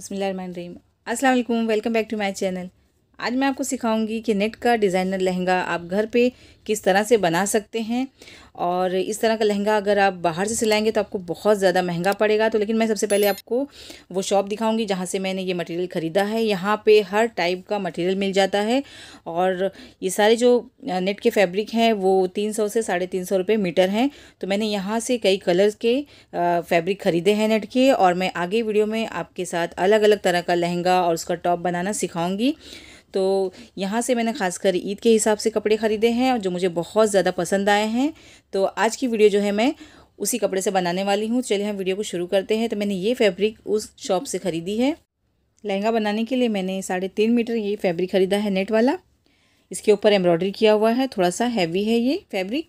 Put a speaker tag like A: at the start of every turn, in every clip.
A: बसमीम अस्सलाम welcome back to my channel आज मैं आपको सिखाऊंगी कि नेट का डिज़ाइनर लहंगा आप घर पे किस तरह से बना सकते हैं और इस तरह का लहंगा अगर आप बाहर से सिलाएंगे तो आपको बहुत ज़्यादा महंगा पड़ेगा तो लेकिन मैं सबसे पहले आपको वो शॉप दिखाऊंगी जहाँ से मैंने ये मटेरियल ख़रीदा है यहाँ पे हर टाइप का मटेरियल मिल जाता है और ये सारे जो नेट के फैब्रिक हैं वो तीन सौ से साढ़े तीन सौ रुपये मीटर हैं तो मैंने यहाँ से कई कलर्स के फैब्रिक ख़रीदे हैं नेट के और मैं आगे वीडियो में आपके साथ अलग अलग तरह का लहंगा और उसका टॉप बनाना सिखाऊंगी तो यहाँ से मैंने खासकर ईद के हिसाब से कपड़े ख़रीदे हैं और जो मुझे बहुत ज़्यादा पसंद आए हैं तो आज की वीडियो जो है मैं उसी कपड़े से बनाने वाली हूँ चलिए हम वीडियो को शुरू करते हैं तो मैंने ये फैब्रिक उस शॉप से ख़रीदी है लहंगा बनाने के लिए मैंने साढ़े तीन मीटर ये फैब्रिक ख़रीदा है नेट वाला इसके ऊपर एम्ब्रॉयडरी किया हुआ है थोड़ा सा हैवी है ये फैब्रिक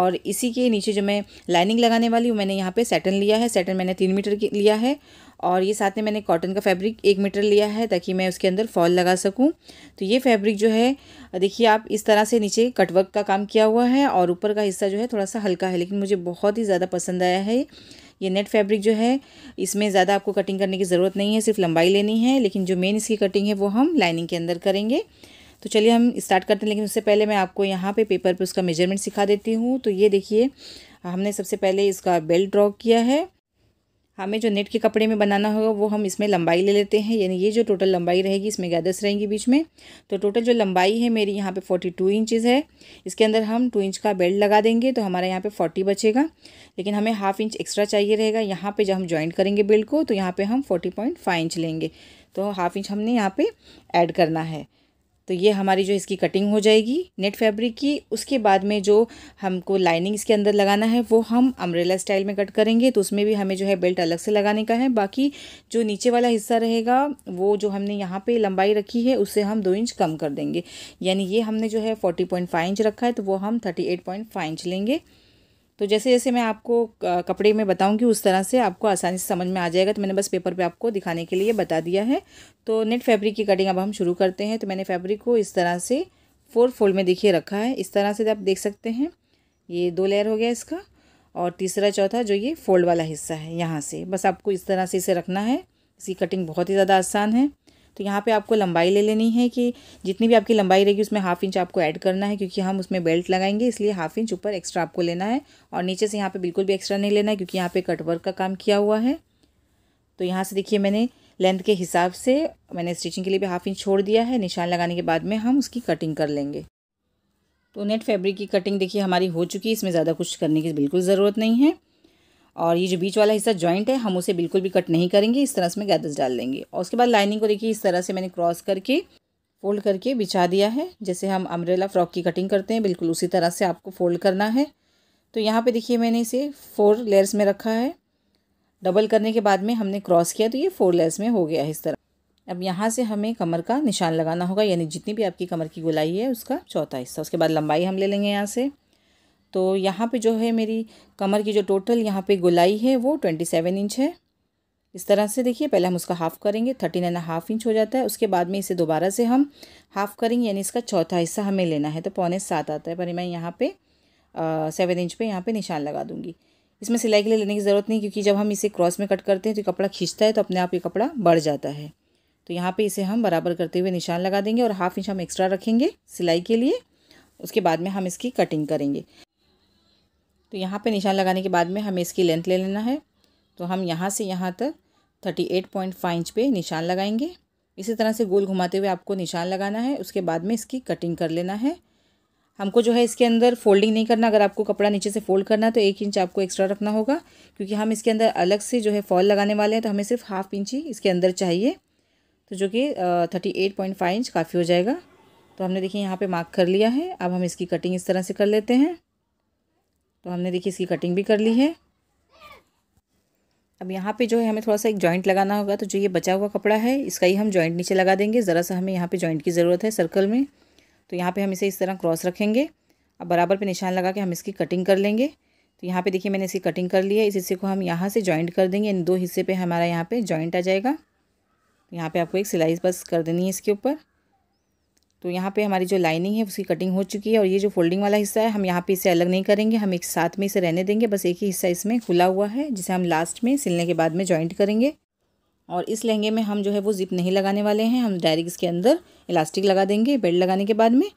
A: और इसी के नीचे जो मैं लाइनिंग लगाने वाली हूँ मैंने यहाँ पर सेटन लिया है सेटन मैंने तीन मीटर लिया है और ये साथ में मैंने कॉटन का फैब्रिक एक मीटर लिया है ताकि मैं उसके अंदर फॉल लगा सकूँ तो ये फैब्रिक जो है देखिए आप इस तरह से नीचे कटवर्क का काम किया हुआ है और ऊपर का हिस्सा जो है थोड़ा सा हल्का है लेकिन मुझे बहुत ही ज़्यादा पसंद आया है ये नेट फैब्रिक जो है इसमें ज़्यादा आपको कटिंग करने की ज़रूरत नहीं है सिर्फ लंबाई लेनी है लेकिन जो मेन इसकी कटिंग है वो हम लाइनिंग के अंदर करेंगे तो चलिए हम स्टार्ट करते हैं लेकिन उससे पहले मैं आपको यहाँ पर पेपर पर उसका मेजरमेंट सिखा देती हूँ तो ये देखिए हमने सबसे पहले इसका बेल्ट ड्रॉ किया है हमें जो नेट के कपड़े में बनाना होगा वो हम इसमें लंबाई ले लेते हैं यानी ये जो टोटल लंबाई रहेगी इसमें गैदर्स रहेंगी बीच में तो टोटल जो लंबाई है मेरी यहाँ पे फोर्टी टू इंचज़ है इसके अंदर हम टू इंच का बेल्ट लगा देंगे तो हमारा यहाँ पे फोर्टी बचेगा लेकिन हमें हाफ इंच एक्स्ट्रा चाहिए रहेगा यहाँ पर जब हम ज्वाइंट करेंगे बेल्ट को तो यहाँ पर हम फोर्टी इंच लेंगे तो हाफ इंच हमने यहाँ पर ऐड करना है तो ये हमारी जो इसकी कटिंग हो जाएगी नेट फैब्रिक की उसके बाद में जो हमको लाइनिंग इसके अंदर लगाना है वो हम अम्ब्रेला स्टाइल में कट करेंगे तो उसमें भी हमें जो है बेल्ट अलग से लगाने का है बाकी जो नीचे वाला हिस्सा रहेगा वो जो हमने यहाँ पे लंबाई रखी है उससे हम दो इंच कम कर देंगे यानी ये हमने जो है फोर्टी पॉइंट फाइव इंच रखा है तो वो हम thirty eight point five inch लेंगे तो जैसे जैसे मैं आपको कपड़े में बताऊंगी उस तरह से आपको आसानी से समझ में आ जाएगा तो मैंने बस पेपर पे आपको दिखाने के लिए बता दिया है तो नेट फैब्रिक की कटिंग अब हम शुरू करते हैं तो मैंने फैब्रिक को इस तरह से फोर फोल्ड में देखिए रखा है इस तरह से आप देख सकते हैं ये दो लेयर हो गया इसका और तीसरा चौथा जो ये फोल्ड वाला हिस्सा है यहाँ से बस आपको इस तरह से इसे रखना है इसकी कटिंग बहुत ही ज़्यादा आसान है तो यहाँ पे आपको लंबाई ले लेनी है कि जितनी भी आपकी लंबाई रहेगी उसमें हाफ इंच आपको ऐड करना है क्योंकि हम उसमें बेल्ट लगाएंगे इसलिए हाफ इंच ऊपर एक्स्ट्रा आपको लेना है और नीचे से यहाँ पे बिल्कुल भी एक्स्ट्रा नहीं लेना है क्योंकि यहाँ पे कटवर्क का काम किया हुआ है तो यहाँ से देखिए मैंने लेंथ के हिसाब से मैंने स्टिचिंग के लिए भी हाफ इंच छोड़ दिया है निशान लगाने के बाद में हम उसकी कटिंग कर लेंगे तो नेट फैब्रिक की कटिंग देखिए हमारी हो चुकी है इसमें ज़्यादा कुछ करने की बिल्कुल ज़रूरत नहीं है और ये जो बीच वाला हिस्सा जॉइंट है हम उसे बिल्कुल भी कट नहीं करेंगे इस तरह से गैदर्स डाल देंगे और उसके बाद लाइनिंग को देखिए इस तरह से मैंने क्रॉस करके फोल्ड करके बिछा दिया है जैसे हम अम्ब्रेला फ्रॉक की कटिंग करते हैं बिल्कुल उसी तरह से आपको फोल्ड करना है तो यहाँ पे देखिए मैंने इसे फोर लेयर्स में रखा है डबल करने के बाद में हमने क्रॉस किया तो ये फोर लेयर्स में हो गया है इस तरह अब यहाँ से हमें कमर का निशान लगाना होगा यानी जितनी भी आपकी कमर की गुलाई है उसका चौथा हिस्सा उसके बाद लंबाई हम ले लेंगे यहाँ से तो यहाँ पे जो है मेरी कमर की जो टोटल यहाँ पे गुलाई है वो ट्वेंटी सेवन इंच है इस तरह से देखिए पहले हम उसका हाफ़ करेंगे थर्टीन एंड हाफ इंच हो जाता है उसके बाद में इसे दोबारा से हम हाफ़ करेंगे यानी इसका चौथा हिस्सा हमें लेना है तो पौने सात आता है पर मैं यहाँ पर सेवन इंच पर यहाँ पर निशान लगा दूँगी इसमें सिलाई के लिए लेने की ज़रूरत नहीं क्योंकि जब हम इसे क्रॉस में कट करते हैं तो कपड़ा खींचता है तो अपने आप ये कपड़ा बढ़ जाता है तो यहाँ पे इसे हम बराबर करते हुए निशान लगा देंगे और हाफ इंच हम एक्स्ट्रा रखेंगे सिलाई के लिए उसके बाद में हम इसकी कटिंग करेंगे तो यहाँ पे निशान लगाने के बाद में हमें इसकी लेंथ ले लेना है तो हम यहाँ से यहाँ तक thirty eight point five inch पे निशान लगाएंगे इसी तरह से गोल घुमाते हुए आपको निशान लगाना है उसके बाद में इसकी कटिंग कर लेना है हमको जो है इसके अंदर फोल्डिंग नहीं करना अगर आपको कपड़ा नीचे से फोल्ड करना है तो एक इंच आपको एक्स्ट्रा रखना होगा क्योंकि हम इसके अंदर अलग से जो है फॉल लगाने वाले हैं तो हमें सिर्फ हाफ इंच ही इसके अंदर चाहिए तो जो कि thirty eight point five inch काफ़ी हो जाएगा तो हमने देखिए यहाँ पे मार्क कर लिया है अब हम इसकी कटिंग इस तरह से कर लेते हैं तो हमने देखिए इसकी कटिंग भी कर ली है अब यहाँ पे जो है हमें थोड़ा सा एक जॉइंट लगाना होगा तो जो ये बचा हुआ कपड़ा है इसका ही हम जॉइंट नीचे लगा देंगे ज़रा सा हमें यहाँ पे जॉइंट की ज़रूरत है सर्कल में तो यहाँ पे हम इसे इस तरह क्रॉस रखेंगे अब बराबर पे निशान लगा के हम इसकी कटिंग कर लेंगे तो यहाँ पे देखिए मैंने इसकी कटिंग कर ली है इस हिस्से को हम यहाँ से जॉइंट कर देंगे इन दो हिस्से पर हमारा यहाँ पर जॉइंट आ जाएगा यहाँ पर आपको एक सिलाई बस कर देनी है इसके ऊपर तो यहाँ पे हमारी जो लाइनिंग है उसकी कटिंग हो चुकी है और ये जो फोल्डिंग वाला हिस्सा है हम यहाँ पे इसे अलग नहीं करेंगे हम एक साथ में इसे रहने देंगे बस एक ही हिस्सा इसमें खुला हुआ है जिसे हम लास्ट में सिलने के बाद में जॉइंट करेंगे और इस लहंगे में हम जो है वो जिप नहीं लगाने वाले हैं हम डायरेक्ट इसके अंदर इलास्टिक लगा देंगे बेल्ट लगाने के बाद में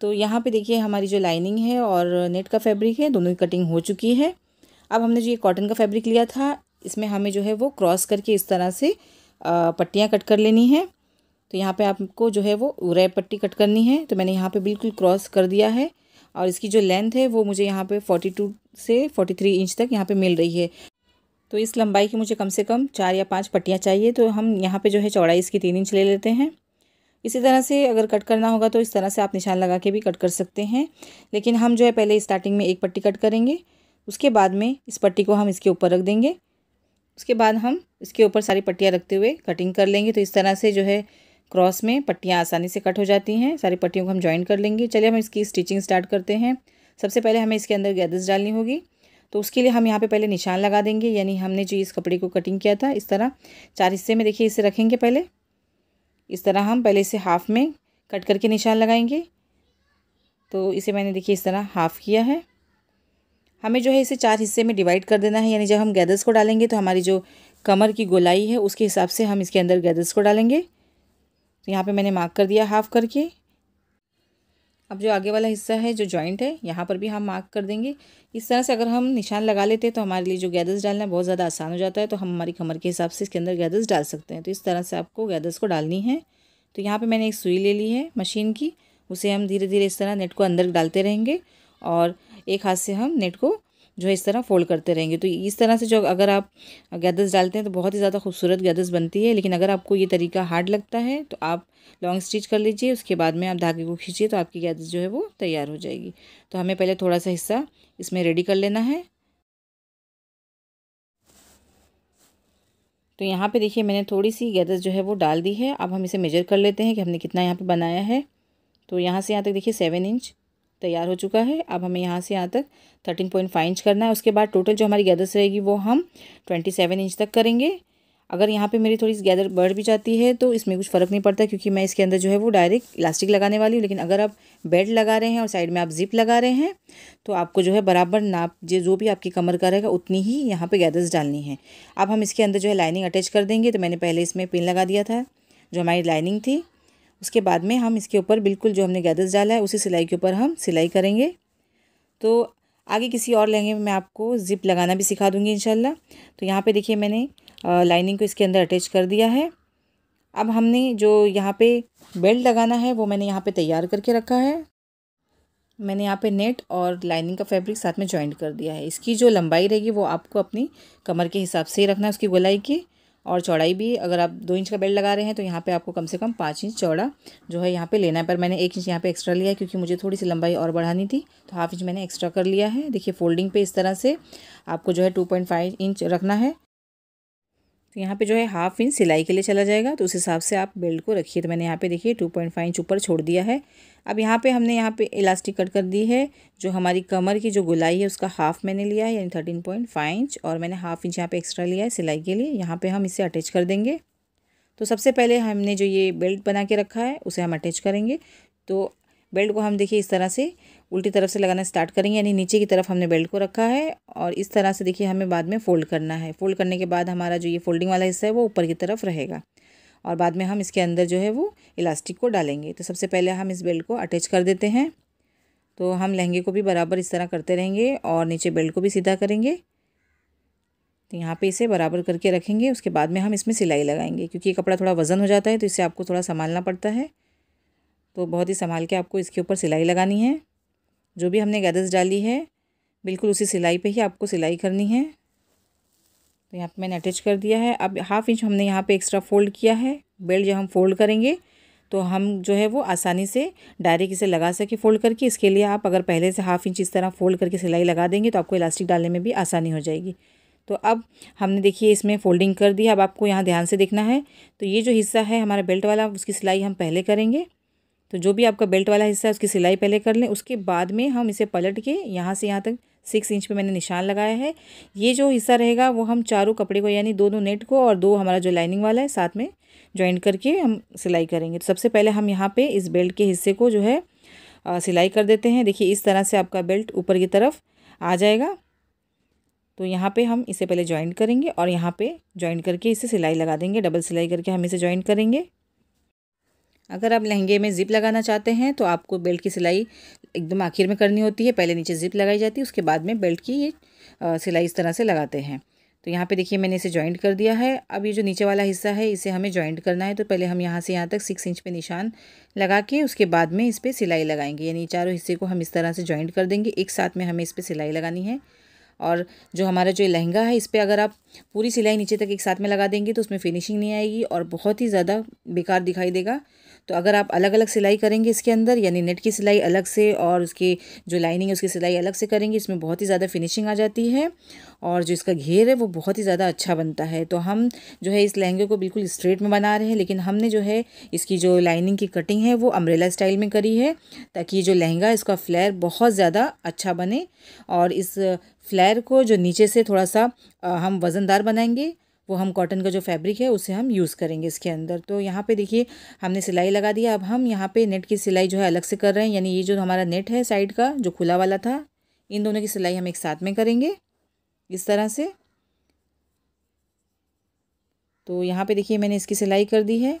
A: तो यहाँ पर देखिए हमारी जो लाइनिंग है और नेट का फैब्रिक है दोनों की कटिंग हो चुकी है अब हमने जो ये कॉटन का फैब्रिक लिया था इसमें हमें जो है वो क्रॉस करके इस तरह से पट्टियाँ कट कर लेनी है तो यहाँ पे आपको जो है वो रैप पट्टी कट करनी है तो मैंने यहाँ पे बिल्कुल क्रॉस कर दिया है और इसकी जो लेंथ है वो मुझे यहाँ पे फोर्टी टू से फोर्टी थ्री इंच तक यहाँ पे मिल रही है तो इस लंबाई की मुझे कम से कम चार या पाँच पट्टियाँ चाहिए तो हम यहाँ पर जो है चौड़ाई इसकी तीन इंच ले लेते हैं इसी तरह से अगर कट करना होगा तो इस तरह से आप निशान लगा के भी कट कर सकते हैं लेकिन हम जो है पहले स्टार्टिंग में एक पट्टी कट करेंगे उसके बाद में इस पट्टी को हम इसके ऊपर रख देंगे उसके बाद हम इसके ऊपर सारी पट्टियाँ रखते हुए कटिंग कर लेंगे तो इस तरह से जो है क्रॉस में पट्टियाँ आसानी से कट हो जाती हैं सारी पट्टियों को हम ज्वाइन कर लेंगे चलिए हम इसकी स्टिचिंग स्टार्ट करते हैं सबसे पहले हमें इसके अंदर गैदर्स डालनी होगी तो उसके लिए हम यहाँ पे पहले निशान लगा देंगे यानी हमने जो इस कपड़े को कटिंग किया था इस तरह चार हिस्से में देखिए इसे रखेंगे पहले इस तरह हम पहले इसे हाफ़ में कट करके निशान लगाएंगे तो इसे मैंने देखिए इस तरह हाफ़ किया है हमें जो है इसे चार हिस्से में डिवाइड कर देना है यानी जब हम गैदर्स को डालेंगे तो हमारी जो कमर की गोलाई है उसके हिसाब से हम इसके अंदर गैदर्स को डालेंगे तो यहाँ पे मैंने मार्क कर दिया हाफ़ करके अब जो आगे वाला हिस्सा है जो जॉइंट है यहाँ पर भी हम मार्क कर देंगे इस तरह से अगर हम निशान लगा लेते हैं तो हमारे लिए जो गैदर्स डालना बहुत ज़्यादा आसान हो जाता है तो हम हमारी कमर के हिसाब से इसके अंदर गैदर्स डाल सकते हैं तो इस तरह से आपको गैदर्स को डालनी है तो यहाँ पर मैंने एक सुई ले ली है मशीन की उसे हम धीरे धीरे इस तरह नेट को अंदर डालते रहेंगे और एक हाथ से हम नेट को जो है इस तरह फोल्ड करते रहेंगे तो इस तरह से जो अगर आप गैदर्स डालते हैं तो बहुत ही ज़्यादा खूबसूरत गैदर्स बनती है लेकिन अगर आपको ये तरीका हार्ड लगता है तो आप लॉन्ग स्टिच कर लीजिए उसके बाद में आप धागे को खींचिए तो आपकी गैदर्स जो है वो तैयार हो जाएगी तो हमें पहले थोड़ा सा हिस्सा इसमें रेडी कर लेना है तो यहाँ पर देखिए मैंने थोड़ी सी गैदर्स जो है वो डाल दी है अब हम इसे मेजर कर लेते हैं कि हमने कितना यहाँ पर बनाया है तो यहाँ से यहाँ तक देखिए सेवन इंच तैयार हो चुका है अब हमें यहाँ से यहाँ तक थर्टीन पॉइंट फाइव इंच करना है उसके बाद टोटल जो हमारी गैदर्स रहेगी वो हम ट्वेंटी सेवन इंच तक करेंगे अगर यहाँ पे मेरी थोड़ी गैदर बढ़ भी जाती है तो इसमें कुछ फ़र्क नहीं पड़ता क्योंकि मैं इसके अंदर जो है वो डायरेक्ट इलास्टिक लगाने वाली हूँ लेकिन अगर आप बेल्ट लगा रहे हैं और साइड में आप जिप लगा रहे हैं तो आपको जो है बराबर नाप जो भी आपकी कमर का रहेगा उतनी ही यहाँ पर गैदर्स डालनी है अब हम इसके अंदर जो है लाइनिंग अटैच कर देंगे तो मैंने पहले इसमें पिन लगा दिया था जो हमारी लाइनिंग थी उसके बाद में हम इसके ऊपर बिल्कुल जो हमने गैदर्स डाला है उसी सिलाई के ऊपर हम सिलाई करेंगे तो आगे किसी और लहंगे में मैं आपको ज़िप लगाना भी सिखा दूँगी इनशाला तो यहाँ पर देखिए मैंने लाइनिंग को इसके अंदर अटैच कर दिया है अब हमने जो यहाँ पे बेल्ट लगाना है वो मैंने यहाँ पे तैयार करके रखा है मैंने यहाँ पे नेट और लाइनिंग का फैब्रिक साथ में जॉइंट कर दिया है इसकी जो लंबाई रहेगी वो आपको अपनी कमर के हिसाब से ही रखना है उसकी गोलाई की और चौड़ाई भी अगर आप दो इंच का बेल्ट लगा रहे हैं तो यहाँ पे आपको कम से कम पाँच इंच चौड़ा जो है यहाँ पे लेना है पर मैंने एक इंच यहाँ पे एक्स्ट्रा लिया है क्योंकि मुझे थोड़ी सी लंबाई और बढ़ानी थी तो हाफ इंच मैंने एक्स्ट्रा कर लिया है देखिए फोल्डिंग पे इस तरह से आपको जो है टू पॉइंट फाइव इंच रखना है तो यहाँ पे जो है हाफ इंच सिलाई के लिए चला जाएगा तो उस हिसाब से आप बेल्ट को रखिए तो मैंने यहाँ पे देखिए टू पॉइंट फाइव इंच ऊपर छोड़ दिया है अब यहाँ पे हमने यहाँ पे इलास्टिक कट कर दी है जो हमारी कमर की जो गुलाई है उसका हाफ मैंने लिया है यानी थर्टीन पॉइंट फाइव इंच और मैंने हाफ इंच यहाँ पर एक्स्ट्रा लिया है सिलाई के लिए यहाँ पर हम इसे अटैच कर देंगे तो सबसे पहले हमने जो ये बेल्ट बना के रखा है उसे हम अटैच करेंगे तो बेल्ट को हम देखिए इस तरह से उल्टी तरफ से लगाना स्टार्ट करेंगे यानी नीचे की तरफ हमने बेल्ट को रखा है और इस तरह से देखिए हमें बाद में फ़ोल्ड करना है फ़ोल्ड करने के बाद हमारा जो ये फोल्डिंग वाला हिस्सा है वो ऊपर की तरफ रहेगा और बाद में हम इसके अंदर जो है वो इलास्टिक को डालेंगे तो सबसे पहले हम इस बेल्ट को अटैच कर देते हैं तो हम लहंगे को भी बराबर इस तरह करते रहेंगे और नीचे बेल्ट को भी सीधा करेंगे तो यहाँ पे इसे बराबर करके रखेंगे उसके बाद में हम इसमें सिलाई लगाएंगे क्योंकि ये कपड़ा थोड़ा वज़न हो जाता है तो इसे आपको थोड़ा संभालना पड़ता है तो बहुत ही संभाल के आपको इसके ऊपर सिलाई लगानी है जो भी हमने गैदर्स डाली है बिल्कुल उसी सिलाई पे ही आपको सिलाई करनी है तो यहाँ पे मैंने अटैच कर दिया है अब हाफ इंच हमने यहाँ पे एक्स्ट्रा फोल्ड किया है बेल्ट जब हम फोल्ड करेंगे तो हम जो है वो आसानी से डायरेक्ट इसे लगा सके फोल्ड करके इसके लिए आप अगर पहले से हाफ इंच इस तरह फोल्ड करके सिलाई लगा देंगे तो आपको इलास्टिक डालने में भी आसानी हो जाएगी तो अब हमने देखिए इसमें फोल्डिंग कर दी अब आपको यहाँ ध्यान से देखना है तो ये जो हिस्सा है हमारा बेल्ट वाला उसकी सिलाई हम पहले करेंगे तो जो भी आपका बेल्ट वाला हिस्सा है उसकी सिलाई पहले कर लें उसके बाद में हम इसे पलट के यहाँ से यहाँ तक सिक्स इंच पे मैंने निशान लगाया है ये जो हिस्सा रहेगा वो हम चारों कपड़े को यानी दोनों नेट को और दो हमारा जो लाइनिंग वाला है साथ में ज्वाइंट करके हम सिलाई करेंगे तो सबसे पहले हम यहाँ पे इस बेल्ट के हिस्से को जो है आ, सिलाई कर देते हैं देखिए इस तरह से आपका बेल्ट ऊपर की तरफ आ जाएगा तो यहाँ पर हम इसे पहले ज्वाइंट करेंगे और यहाँ पर ज्वाइंट करके इसे सिलाई लगा देंगे डबल सिलाई करके हम इसे ज्वाइंट करेंगे अगर आप लहंगे में ज़िप लगाना चाहते हैं तो आपको बेल्ट की सिलाई एकदम आखिर में करनी होती है पहले नीचे ज़िप लगाई जाती है उसके बाद में बेल्ट की ये सिलाई इस तरह से लगाते हैं तो यहाँ पे देखिए मैंने इसे जॉइंट कर दिया है अब ये जो नीचे वाला हिस्सा है इसे हमें जॉइंट करना है तो पहले हम यहाँ से यहाँ तक सिक्स इंच पे निशान लगा के उसके बाद में इस पर सिलाई लगाएंगे यानी चारों हिस्से को हम इस तरह से जॉइंट कर देंगे एक साथ में हमें इस पर सिलाई लगानी है और जो हमारा जो लहंगा है इस पर अगर आप पूरी सिलाई नीचे तक एक साथ में लगा देंगे तो उसमें फिनिशिंग नहीं आएगी और बहुत ही ज़्यादा बेकार दिखाई देगा तो अगर आप अलग अलग सिलाई करेंगे इसके अंदर यानी नेट की सिलाई अलग से और उसकी जो लाइनिंग है उसकी सिलाई अलग से करेंगे इसमें बहुत ही ज़्यादा फिनिशिंग आ जाती है और जो इसका घेर है वो बहुत ही ज़्यादा अच्छा बनता है तो हम जो है इस लहंगे को बिल्कुल स्ट्रेट में बना रहे हैं लेकिन हमने जो है इसकी जो लाइनिंग की कटिंग है वो अम्ब्रेला स्टाइल में करी है ताकि जो लहंगा इसका फ्लेयर बहुत ज़्यादा अच्छा बने और इस फ्लेयर को जो नीचे से थोड़ा सा हम वज़नदार बनाएंगे वो हम कॉटन का जो फैब्रिक है उसे हम यूज़ करेंगे इसके अंदर तो यहाँ पे देखिए हमने सिलाई लगा दिया अब हम यहाँ पे नेट की सिलाई जो है अलग से कर रहे हैं यानी ये जो हमारा नेट है साइड का जो खुला वाला था इन दोनों की सिलाई हम एक साथ में करेंगे इस तरह से तो यहाँ पे देखिए मैंने इसकी सिलाई कर दी है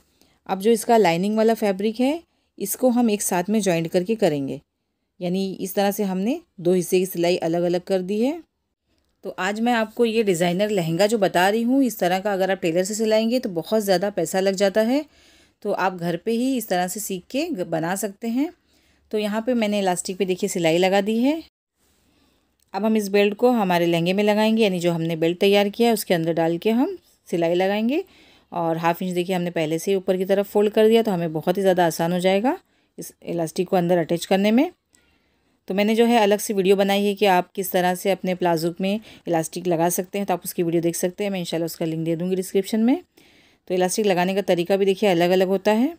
A: अब जो इसका लाइनिंग वाला फैब्रिक है इसको हम एक साथ में जॉइंट करके करेंगे यानी इस तरह से हमने दो हिस्से की सिलाई अलग अलग कर दी है तो आज मैं आपको ये डिज़ाइनर लहंगा जो बता रही हूँ इस तरह का अगर आप टेलर से सिलाएंगे तो बहुत ज़्यादा पैसा लग जाता है तो आप घर पे ही इस तरह से सीख के बना सकते हैं तो यहाँ पे मैंने इलास्टिक पे देखिए सिलाई लगा दी है अब हम इस बेल्ट को हमारे लहंगे में लगाएंगे यानी जो हमने बेल्ट तैयार किया है उसके अंदर डाल के हम सिलाई लगाएंगे और हाफ इंच देखिए हमने पहले से ही ऊपर की तरफ फोल्ड कर दिया तो हमें बहुत ही ज़्यादा आसान हो जाएगा इस इलास्टिक को अंदर अटैच करने में तो मैंने जो है अलग से वीडियो बनाई है कि आप किस तरह से अपने प्लाजो में इलास्टिक लगा सकते हैं तो आप उसकी वीडियो देख सकते हैं मैं इंशाल्लाह उसका लिंक दे दूँगी डिस्क्रिप्शन में तो इलास्टिक लगाने का तरीका भी देखिए अलग अलग होता है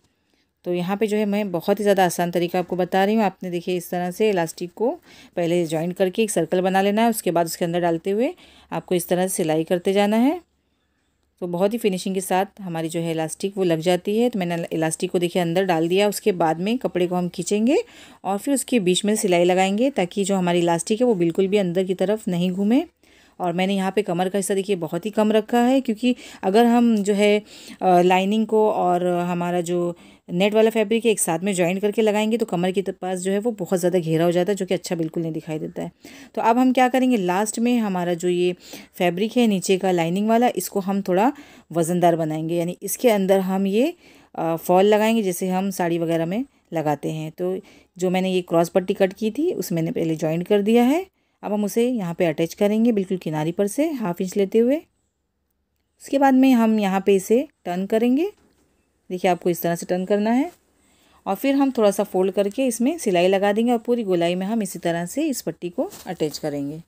A: तो यहाँ पे जो है मैं बहुत ही ज़्यादा आसान तरीका आपको बता रही हूँ आपने देखिए इस तरह से इलास्टिक को पहले ज्वाइन करके एक सर्कल बना लेना है उसके बाद उसके अंदर डालते हुए आपको इस तरह से सिलाई करते जाना है तो बहुत ही फिनिशिंग के साथ हमारी जो है इलास्टिक वो लग जाती है तो मैंने इलास्टिक को देखिए अंदर डाल दिया उसके बाद में कपड़े को हम खींचेंगे और फिर उसके बीच में सिलाई लगाएंगे ताकि जो हमारी इलास्टिक है वो बिल्कुल भी अंदर की तरफ नहीं घूमे और मैंने यहाँ पे कमर का हिस्सा देखिए बहुत ही कम रखा है क्योंकि अगर हम जो है लाइनिंग को और हमारा जो नेट वाला फैब्रिक एक साथ में ज्वाइन करके लगाएंगे तो कमर के पास जो है वो बहुत ज़्यादा घेरा हो जाता है जो कि अच्छा बिल्कुल नहीं दिखाई देता है तो अब हम क्या करेंगे लास्ट में हमारा जो ये फैब्रिक है नीचे का लाइनिंग वाला इसको हम थोड़ा वज़नदार बनाएंगे यानी इसके अंदर हम ये फॉल लगाएंगे जैसे हम साड़ी वगैरह में लगाते हैं तो जो मैंने ये क्रॉस पट्टी कट की थी उस मैंने पहले ज्वाइन कर दिया है अब हम उसे यहाँ पे अटैच करेंगे बिल्कुल किनारी पर से हाफ इंच लेते हुए उसके बाद में हम यहाँ पे इसे टर्न करेंगे देखिए आपको इस तरह से टर्न करना है और फिर हम थोड़ा सा फोल्ड करके इसमें सिलाई लगा देंगे और पूरी गोलाई में हम इसी तरह से इस पट्टी को अटैच करेंगे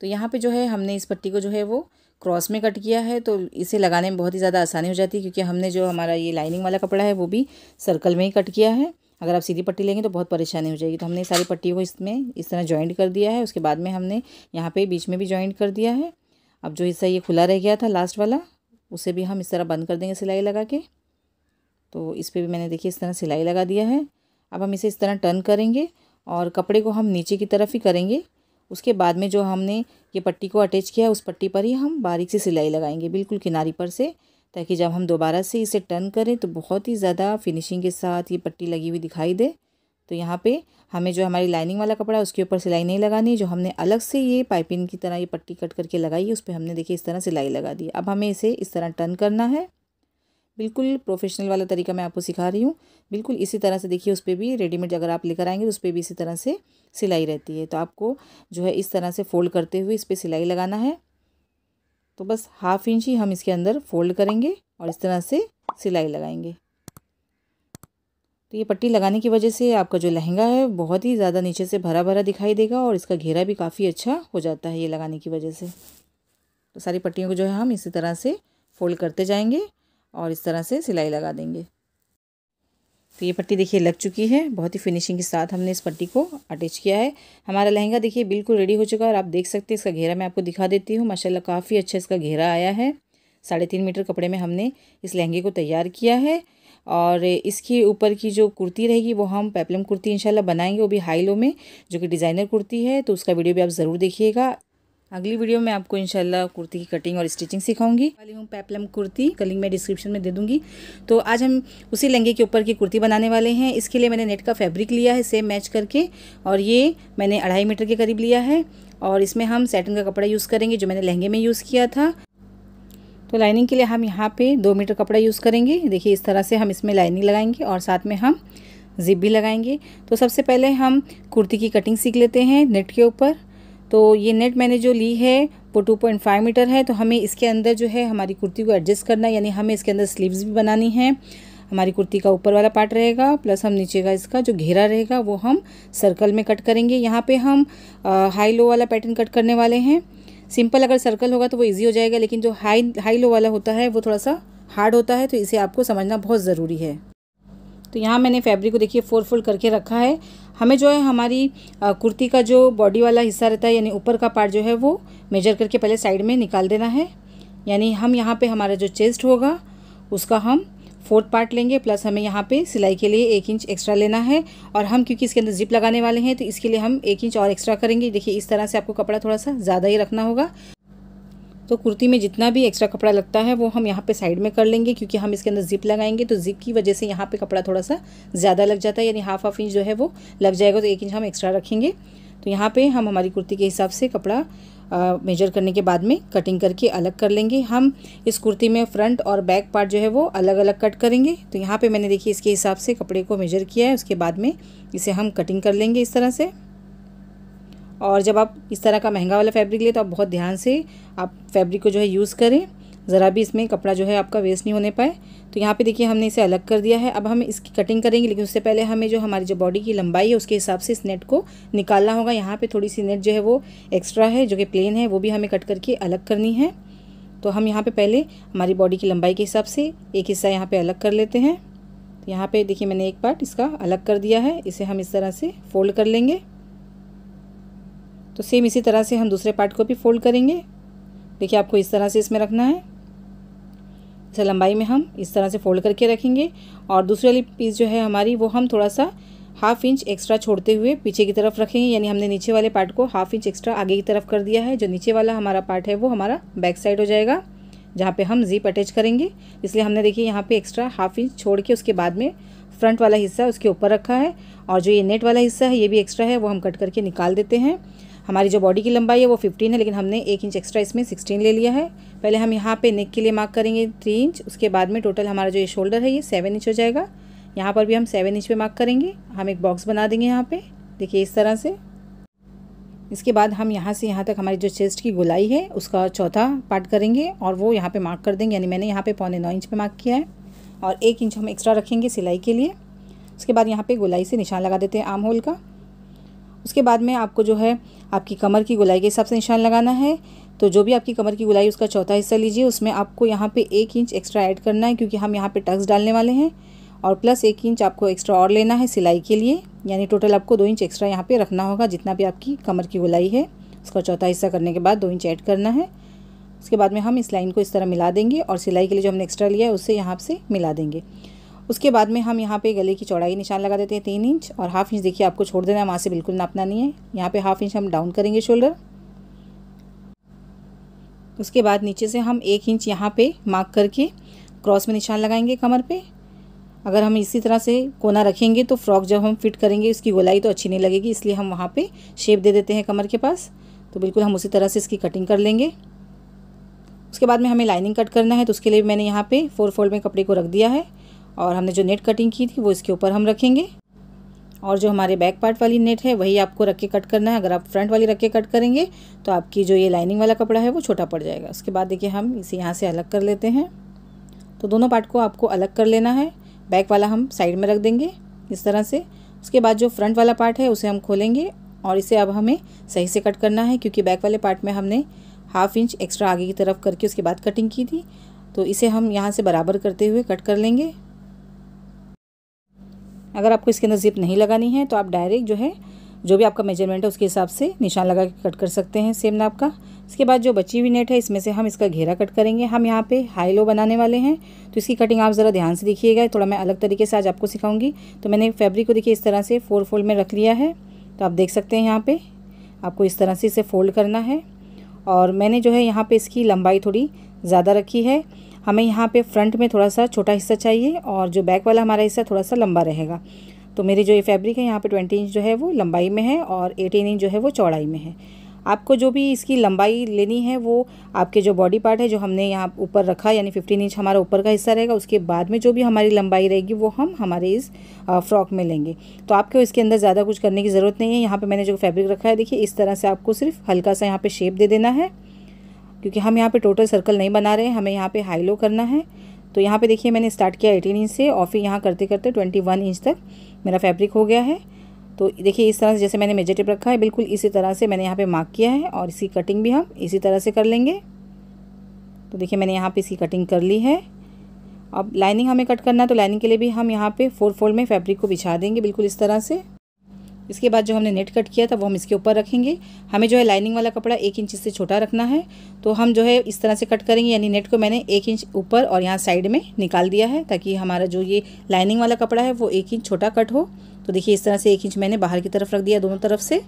A: तो यहाँ पे जो है हमने इस पट्टी को जो है वो क्रॉस में कट किया है तो इसे लगाने में बहुत ही ज़्यादा आसानी हो जाती है क्योंकि हमने जो हमारा ये लाइनिंग वाला कपड़ा है वो भी सर्कल में ही कट किया है अगर आप सीधी पट्टी लेंगे तो बहुत परेशानी हो जाएगी तो हमने सारी पट्टी को इसमें इस तरह ज्वाइंट कर दिया है उसके बाद में हमने यहाँ पर बीच में भी ज्वाइंट कर दिया है अब जो हिस्सा ये खुला रह गया था लास्ट वाला उसे भी हम इस तरह बंद कर देंगे सिलाई लगा के तो इस पर भी मैंने देखिए इस तरह सिलाई लगा दिया है अब हम इसे इस तरह टर्न करेंगे और कपड़े को हम नीचे की तरफ ही करेंगे उसके बाद में जो हमने ये पट्टी को अटैच किया है उस पट्टी पर ही हम बारीक से सिलाई लगाएंगे बिल्कुल किनारी पर से ताकि जब हम दोबारा से इसे टर्न करें तो बहुत ही ज़्यादा फिनिशिंग के साथ ये पट्टी लगी हुई दिखाई दे तो यहाँ पे हमें जो हमारी लाइनिंग वाला कपड़ा है उसके ऊपर सिलाई नहीं लगानी जो हमने अलग से ये पाइपिंग की तरह ये पट्टी कट करके लगाई है उस पर हमने देखिए इस तरह सिलाई लगा दी अब हमें इसे इस तरह टर्न करना है बिल्कुल प्रोफेशनल वाला तरीका मैं आपको सिखा रही हूँ बिल्कुल इसी तरह से देखिए उस पर भी रेडीमेड अगर आप लेकर आएंगे तो उस पर भी इसी तरह से सिलाई रहती है तो आपको जो है इस तरह से फोल्ड करते हुए इस पर सिलाई लगाना है तो बस हाफ इंच ही हम इसके अंदर फोल्ड करेंगे और इस तरह से सिलाई लगाएंगे तो ये पट्टी लगाने की वजह से आपका जो लहंगा है बहुत ही ज़्यादा नीचे से भरा भरा दिखाई देगा और इसका घेरा भी काफ़ी अच्छा हो जाता है ये लगाने की वजह से तो सारी पट्टियों को जो है हम इसी तरह से फोल्ड करते जाएंगे और इस तरह से सिलाई लगा देंगे तो ये पट्टी देखिए लग चुकी है बहुत ही फिनिशिंग के साथ हमने इस पट्टी को अटैच किया है हमारा लहंगा देखिए बिल्कुल रेडी हो चुका है और आप देख सकते हैं इसका घेरा मैं आपको दिखा देती हूँ माशाल्लाह काफ़ी अच्छा इसका घेरा आया है साढ़े तीन मीटर कपड़े में हमने इस लहंगे को तैयार किया है और इसके ऊपर की जो कुर्ती रहेगी वो हम पेपलम कुर्ती इंशाल्लाह बनाएंगे वो भी हाई लो में जो कि डिज़ाइनर कुर्ती है तो उसका वीडियो भी आप ज़रूर देखिएगा अगली वीडियो में आपको इंशाल्लाह कुर्ती की कटिंग और स्टिचिंग सिखाऊंगी वाली हूँ पेपलम कुर्ती कलिंग लिंक मैं डिस्क्रिप्शन में दे दूंगी तो आज हम उसी लहंगे के ऊपर की कुर्ती बनाने वाले हैं इसके लिए मैंने नेट का फैब्रिक लिया है सेम मैच करके और ये मैंने अढ़ाई मीटर के करीब लिया है और इसमें हम सैटन का कपड़ा यूज़ करेंगे जो मैंने लहंगे में यूज़ किया था तो लाइनिंग के लिए हम यहाँ पे दो मीटर कपड़ा यूज़ करेंगे देखिए इस तरह से हम इसमें लाइनिंग लगाएंगे और साथ में हम जिप भी लगाएंगे तो सबसे पहले हम कुर्ती की कटिंग सीख लेते हैं नेट के ऊपर तो ये नेट मैंने जो ली है वो टू पॉइंट फाइव मीटर है तो हमें इसके अंदर जो है हमारी कुर्ती को एडजस्ट करना यानी हमें इसके अंदर स्लीव्स भी बनानी है हमारी कुर्ती का ऊपर वाला पार्ट रहेगा प्लस हम नीचे का इसका जो घेरा रहेगा वो हम सर्कल में कट करेंगे यहाँ पे हम आ, हाई लो वाला पैटर्न कट करने वाले हैं सिंपल अगर सर्कल होगा तो वो ईजी हो जाएगा लेकिन जो हाई हाई लो वाला होता है वो थोड़ा सा हार्ड होता है तो इसे आपको समझना बहुत ज़रूरी है तो यहाँ मैंने फैब्रिक को देखिए फोर फोल्ड करके रखा है हमें जो है हमारी कुर्ती का जो बॉडी वाला हिस्सा रहता है यानी ऊपर का पार्ट जो है वो मेजर करके पहले साइड में निकाल देना है यानी हम यहाँ पर हमारा जो चेस्ट होगा उसका हम फोर्थ पार्ट लेंगे प्लस हमें यहाँ पे सिलाई के लिए एक इंच एक्स्ट्रा लेना है और हम क्योंकि इसके अंदर जिप लगाने वाले हैं तो इसके लिए हम एक इंच और एक्स्ट्रा करेंगे देखिए इस तरह से आपको कपड़ा थोड़ा सा ज़्यादा ही रखना होगा तो कुर्ती में जितना भी एक्स्ट्रा कपड़ा लगता है वो हम यहाँ पे साइड में कर लेंगे क्योंकि हम इसके अंदर जिप लगाएंगे तो जिप की वजह से यहाँ पे कपड़ा थोड़ा सा ज़्यादा लग जाता है यानी हाफ हाफ इंच जो है वो लग जाएगा तो एक इंच हम एक्स्ट्रा रखेंगे तो यहाँ पे हम हमारी कुर्ती के हिसाब से कपड़ा मेजर करने के बाद में कटिंग करके अलग कर लेंगे हम इस कुर्ती में फ्रंट और बैक पार्ट जो है वो अलग अलग कट करेंगे तो यहाँ पे मैंने देखिए इसके हिसाब से कपड़े को मेजर किया है उसके बाद में इसे हम कटिंग कर लेंगे इस तरह से और जब आप इस तरह का महंगा वाला फैब्रिक लें तो आप बहुत ध्यान से आप फैब्रिक को जो है यूज़ करें ज़रा भी इसमें कपड़ा जो है आपका वेस्ट नहीं होने पाए तो यहाँ पे देखिए हमने इसे अलग कर दिया है अब हम इसकी कटिंग करेंगे लेकिन उससे पहले हमें जो हमारी जो बॉडी की लंबाई है उसके हिसाब से इस नेट को निकालना होगा यहाँ पे थोड़ी सी नेट जो है वो एक्स्ट्रा है जो कि प्लेन है वो भी हमें कट करके अलग करनी है तो हम यहाँ पर पहले हमारी बॉडी की लंबाई के हिसाब से एक हिस्सा यहाँ पर अलग कर लेते हैं तो यहाँ पर देखिए मैंने एक पार्ट इसका अलग कर दिया है इसे हम इस तरह से फोल्ड कर लेंगे तो सेम इसी तरह से हम दूसरे पार्ट को भी फोल्ड करेंगे देखिए आपको इस तरह से इसमें रखना है अच्छा लंबाई में हम इस तरह से फोल्ड करके रखेंगे और दूसरी वाली पीस जो है हमारी वो हम थोड़ा सा हाफ इंच एक्स्ट्रा छोड़ते हुए पीछे की तरफ रखेंगे यानी हमने नीचे वाले पार्ट को हाफ इंच एक्स्ट्रा आगे की तरफ कर दिया है जो नीचे वाला हमारा पार्ट है वो हमारा बैक साइड हो जाएगा जहाँ पे हम जीप अटैच करेंगे इसलिए हमने देखिए यहाँ पे एक्स्ट्रा हाफ इंच छोड़ के उसके बाद में फ्रंट वाला हिस्सा उसके ऊपर रखा है और जो ये नेट वाला हिस्सा है ये भी एक्स्ट्रा है वो हम कट करके निकाल देते हैं हमारी जो बॉडी की लंबाई है वो फिफ्टीन है लेकिन हमने एक इंच एक्स्ट्रा इसमें सिक्सटीन ले लिया है पहले हम यहाँ पे नेक के लिए मार्क करेंगे थ्री इंच उसके बाद में टोटल हमारा जो ये शोल्डर है ये सेवन इंच हो जाएगा यहाँ पर भी हम सेवन इंच पे मार्क करेंगे हम एक बॉक्स बना देंगे यहाँ पर देखिए इस तरह से इसके बाद हम यहाँ से यहाँ तक हमारी जो चेस्ट की गोलाई है उसका चौथा पार्ट करेंगे और वो यहाँ पे मार्क कर देंगे यानी मैंने यहाँ पे पौने नौ इंच पे मार्क किया है और एक इंच हम एक्स्ट्रा रखेंगे सिलाई के लिए उसके बाद यहाँ पे गोलाई से निशान लगा देते हैं आम होल का उसके बाद में आपको जो है आपकी कमर की गुलाई के हिसाब से निशान लगाना है तो जो भी आपकी कमर की गुलाई उसका चौथा हिस्सा लीजिए उसमें आपको यहाँ पे एक इंच एक्स्ट्रा ऐड करना है क्योंकि हम यहाँ पे टक्स डालने वाले हैं और प्लस एक इंच आपको एक्स्ट्रा और लेना है सिलाई के लिए यानी टोटल आपको दो इंच एक्स्ट्रा यहाँ पर रखना होगा जितना भी आपकी कमर की गुलाई है उसका चौथा हिस्सा करने के बाद दो इंच ऐड करना है उसके बाद में हम इस लाइन को इस तरह मिला देंगे और सिलाई के लिए जो हमने एक्स्ट्रा लिया है उससे यहाँ से मिला देंगे उसके बाद में हम यहाँ पे गले की चौड़ाई निशान लगा देते हैं तीन इंच और हाफ इंच देखिए आपको छोड़ देना है वहाँ से बिल्कुल नापना नहीं है यहाँ पे हाफ इंच हम डाउन करेंगे शोल्डर उसके बाद नीचे से हम एक इंच यहाँ पे मार्क करके क्रॉस में निशान लगाएंगे कमर पे अगर हम इसी तरह से कोना रखेंगे तो फ्रॉक जब हम फिट करेंगे उसकी गोलाई तो अच्छी नहीं लगेगी इसलिए हम वहाँ पर शेप दे देते हैं कमर के पास तो बिल्कुल हम उसी तरह से इसकी कटिंग कर लेंगे उसके बाद में हमें लाइनिंग कट करना है तो उसके लिए मैंने यहाँ पे फोर फोल्ड में कपड़े को रख दिया है और हमने जो नेट कटिंग की थी वो इसके ऊपर हम रखेंगे और जो हमारे बैक पार्ट वाली नेट है वही आपको रख के कट करना है अगर आप फ्रंट वाली रख के कट करेंगे तो आपकी जो ये लाइनिंग वाला कपड़ा है वो छोटा पड़ जाएगा उसके बाद देखिए हम इसे यहाँ से अलग कर लेते हैं तो दोनों पार्ट को आपको अलग कर लेना है बैक वाला हम साइड में रख देंगे इस तरह से उसके बाद जो फ्रंट वाला पार्ट है उसे हम खोलेंगे और इसे अब हमें सही से कट करना है क्योंकि बैक वाले पार्ट में हमने हाफ इंच एक्स्ट्रा आगे की तरफ करके उसके बाद कटिंग की थी तो इसे हम यहाँ से बराबर करते हुए कट कर लेंगे अगर आपको इसके अंदर ज़िप नहीं लगानी है तो आप डायरेक्ट जो है जो भी आपका मेजरमेंट है उसके हिसाब से निशान लगा के कट कर सकते हैं सेम नाप का इसके बाद जो बची हुई नेट है इसमें से हम इसका घेरा कट करेंगे हम यहाँ पे हाई लो बनाने वाले हैं तो इसकी कटिंग आप ज़रा ध्यान से देखिएगा थोड़ा मैं अलग तरीके से आज आपको सिखाऊंगी तो मैंने फैब्रिक को देखिए इस तरह से फोर फोल्ड में रख लिया है तो आप देख सकते हैं यहाँ पर आपको इस तरह से इसे फ़ोल्ड करना है और मैंने जो है यहाँ पर इसकी लंबाई थोड़ी ज़्यादा रखी है हमें यहाँ पे फ्रंट में थोड़ा सा छोटा हिस्सा चाहिए और जो बैक वाला हमारा हिस्सा थोड़ा सा लंबा रहेगा तो मेरी जो ये फैब्रिक है यहाँ पे ट्वेंटी इंच जो है वो लंबाई में है और एटीन इंच जो है वो चौड़ाई में है आपको जो भी इसकी लंबाई लेनी है वो आपके जो बॉडी पार्ट है जो हमने यहाँ ऊपर रखा यानी फिफ्टीन इंच हमारा ऊपर का हिस्सा रहेगा उसके बाद में जो भी हमारी लंबाई रहेगी वो हम हमारे इस फ्रॉक में लेंगे तो आपको इसके अंदर ज़्यादा कुछ करने की ज़रूरत नहीं है यहाँ पर मैंने जो फैब्रिक रखा है देखिए इस तरह से आपको सिर्फ हल्का सा यहाँ पर शेप दे देना है क्योंकि हम यहाँ पे टोटल सर्कल नहीं बना रहे हैं हमें यहाँ पे हाई लो करना है तो यहाँ पे देखिए मैंने स्टार्ट किया 18 इंच से और फिर यहाँ करते करते 21 इंच तक मेरा फैब्रिक हो गया है तो देखिए इस तरह से जैसे मैंने मेजर टेप रखा है बिल्कुल इसी तरह से मैंने यहाँ पे मार्क किया है और इसकी कटिंग भी हम इसी तरह से कर लेंगे तो देखिए मैंने यहाँ पर इसकी कटिंग कर ली है अब लाइनिंग हमें कट करना है तो लाइनिंग के लिए भी हम यहाँ पर फोर फोल्ड में फैब्रिक को बिछा देंगे बिल्कुल इस तरह से इसके बाद जो हमने नेट कट किया था वो हम इसके ऊपर रखेंगे हमें जो है लाइनिंग वाला कपड़ा एक इंच से छोटा रखना है तो हम जो है इस तरह से कट करेंगे यानी नेट को मैंने एक इंच ऊपर और यहाँ साइड में निकाल दिया है ताकि हमारा जो ये लाइनिंग वाला कपड़ा है वो एक इंच छोटा कट हो तो देखिए इस तरह से एक इंच मैंने बाहर की तरफ रख दिया दोनों तरफ से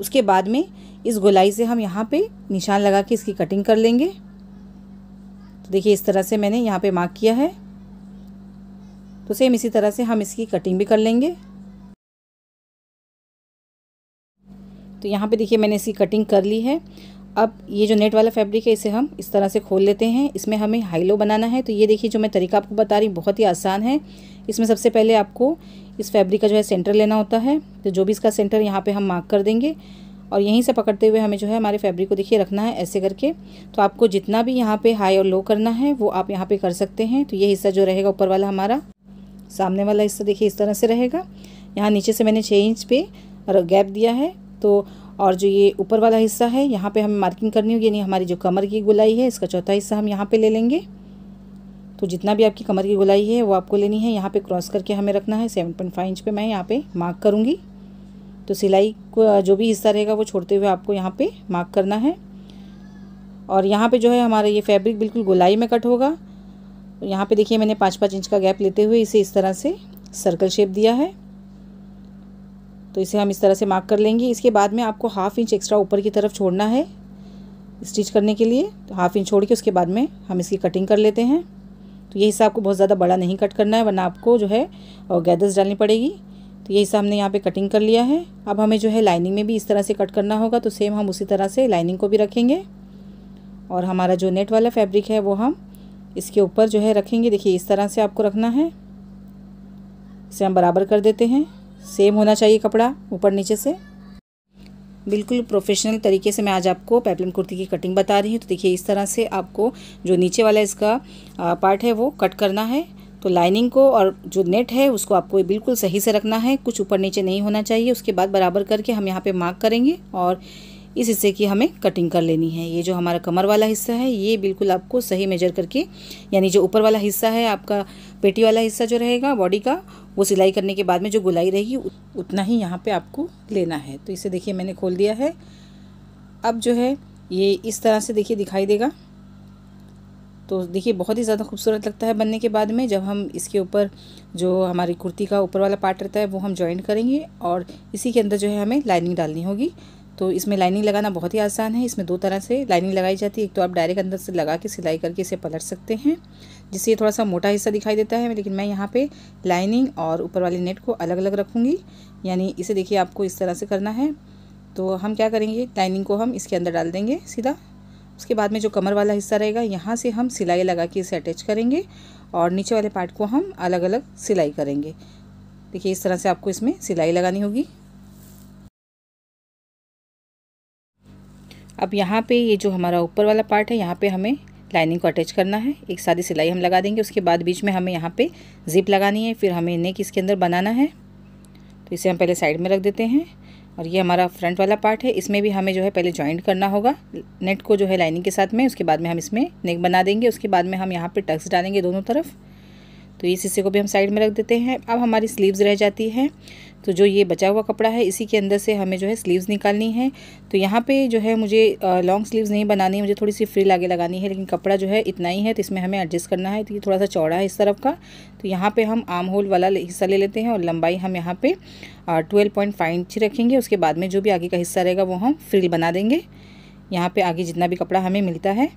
A: उसके बाद में इस गोलाई से हम यहाँ पर निशान लगा के इसकी कटिंग कर लेंगे तो देखिए इस तरह से मैंने यहाँ पर मार्क किया है तो सेम इसी तरह से हम इसकी कटिंग भी कर लेंगे तो यहाँ पे देखिए मैंने इसकी कटिंग कर ली है अब ये जो नेट वाला फैब्रिक है इसे हम इस तरह से खोल लेते हैं इसमें हमें हाईलो बनाना है तो ये देखिए जो मैं तरीका आपको बता रही बहुत ही आसान है इसमें सबसे पहले आपको इस फैब्रिक का जो है सेंटर लेना होता है तो जो भी इसका सेंटर यहाँ पर हम मार्क कर देंगे और यहीं से पकड़ते हुए हमें जो है हमारे फैब्रिक को देखिए रखना है ऐसे करके तो आपको जितना भी यहाँ पे हाई और लो करना है वो आप यहाँ पे कर सकते हैं तो ये हिस्सा जो रहेगा ऊपर वाला हमारा सामने वाला हिस्सा देखिए इस तरह से रहेगा यहाँ नीचे से मैंने छः इंच पे गैप दिया है तो और जो ये ऊपर वाला हिस्सा है यहाँ पे हमें मार्किंग करनी होगी यानी हमारी जो कमर की गुलाई है इसका चौथा हिस्सा हम यहाँ पे ले लेंगे तो जितना भी आपकी कमर की गुलाई है वो आपको लेनी है यहाँ पे क्रॉस करके हमें रखना है सेवन पॉइंट फाइव इंच पे मैं यहाँ पे मार्क करूँगी तो सिलाई को जो भी हिस्सा रहेगा वो छोड़ते हुए आपको यहाँ पर मार्क करना है और यहाँ पर जो है हमारा ये फैब्रिक बिल्कुल गुलाई में कट होगा यहाँ पर देखिए मैंने पाँच पाँच इंच का गैप लेते हुए इसे इस तरह से सर्कल शेप दिया है तो इसे हम इस तरह से मार्क कर लेंगे इसके बाद में आपको हाफ़ इंच एक्स्ट्रा ऊपर की तरफ छोड़ना है स्टिच करने के लिए तो हाफ़ इंच छोड़ के उसके बाद में हम इसकी कटिंग कर लेते हैं तो ये हिस्सा आपको बहुत ज़्यादा बड़ा नहीं कट करना है वरना आपको जो है और गैदर्स डालनी पड़ेगी तो ये हिस्सा हमने यहाँ पे कटिंग कर लिया है अब हमें जो है लाइनिंग में भी इस तरह से कट करना होगा तो सेम हम उसी तरह से लाइनिंग को भी रखेंगे और हमारा जो नेट वाला फैब्रिक है वो हम इसके ऊपर जो है रखेंगे देखिए इस तरह से आपको रखना है इसे हम बराबर कर देते हैं सेम होना चाहिए कपड़ा ऊपर नीचे से बिल्कुल प्रोफेशनल तरीके से मैं आज आपको पैपलम कुर्ती की कटिंग बता रही हूँ तो देखिए इस तरह से आपको जो नीचे वाला इसका पार्ट है वो कट करना है तो लाइनिंग को और जो नेट है उसको आपको बिल्कुल सही से रखना है कुछ ऊपर नीचे नहीं होना चाहिए उसके बाद बराबर करके हम यहाँ पे मार्क करेंगे और इस हिस्से की हमें कटिंग कर लेनी है ये जो हमारा कमर वाला हिस्सा है ये बिल्कुल आपको सही मेजर करके यानी जो ऊपर वाला हिस्सा है आपका पेटी वाला हिस्सा जो रहेगा बॉडी का वो सिलाई करने के बाद में जो गुलाई रहेगी उतना ही यहाँ पे आपको लेना है तो इसे देखिए मैंने खोल दिया है अब जो है ये इस तरह से देखिए दिखाई देगा तो देखिए बहुत ही ज़्यादा खूबसूरत लगता है बनने के बाद में जब हम इसके ऊपर जो हमारी कुर्ती का ऊपर वाला पार्ट रहता है वो हम ज्वाइन करेंगे और इसी के अंदर जो है हमें लाइनिंग डालनी होगी तो इसमें लाइनिंग लगाना बहुत ही आसान है इसमें दो तरह से लाइनिंग लगाई जाती है एक तो आप डायरेक्ट अंदर से लगा के सिलाई करके इसे पलट सकते हैं जिससे ये थोड़ा सा मोटा हिस्सा दिखाई देता है लेकिन मैं यहाँ पे लाइनिंग और ऊपर वाली नेट को अलग अलग रखूँगी यानी इसे देखिए आपको इस तरह से करना है तो हम क्या करेंगे लाइनिंग को हम इसके अंदर डाल देंगे सीधा उसके बाद में जो कमर वाला हिस्सा रहेगा यहाँ से हम सिलाई लगा के इसे अटैच करेंगे और नीचे वाले पार्ट को हम अलग अलग सिलाई करेंगे देखिए इस तरह से आपको इसमें सिलाई लगानी होगी अब यहाँ पे ये जो हमारा ऊपर वाला पार्ट है यहाँ पे हमें लाइनिंग को अटैच करना है एक सादी सिलाई हम लगा देंगे उसके बाद बीच में हमें यहाँ पे जिप लगानी है फिर हमें नेक इसके अंदर बनाना है तो इसे हम पहले साइड में रख देते हैं और ये हमारा फ्रंट वाला पार्ट है इसमें भी हमें जो है पहले जॉइंट करना होगा नेट को जो है लाइनिंग के साथ में उसके बाद में हम इसमें नेक बना देंगे उसके बाद में हम यहाँ पर टक्स डालेंगे दोनों तरफ तो इस हिस्से को भी हम साइड में रख देते हैं अब हमारी स्लीव्स रह जाती है तो जो ये बचा हुआ कपड़ा है इसी के अंदर से हमें जो है स्लीव्स निकालनी है तो यहाँ पे जो है मुझे लॉन्ग स्लीव्स नहीं बनानी है मुझे थोड़ी सी फ्री आगे लगानी है लेकिन कपड़ा जो है इतना ही है तो इसमें हमें एडजस्ट करना है तो ये थोड़ा सा चौड़ा है इस तरफ का तो यहाँ पर हम आम होल वाला हिस्सा ले लेते हैं और लंबाई हम यहाँ पर ट्वेल्व पॉइंट फाइव इंच रखेंगे उसके बाद में जो भी आगे का हिस्सा रहेगा वो हम फ्रिल बना देंगे यहाँ पर आगे जितना भी कपड़ा हमें मिलता है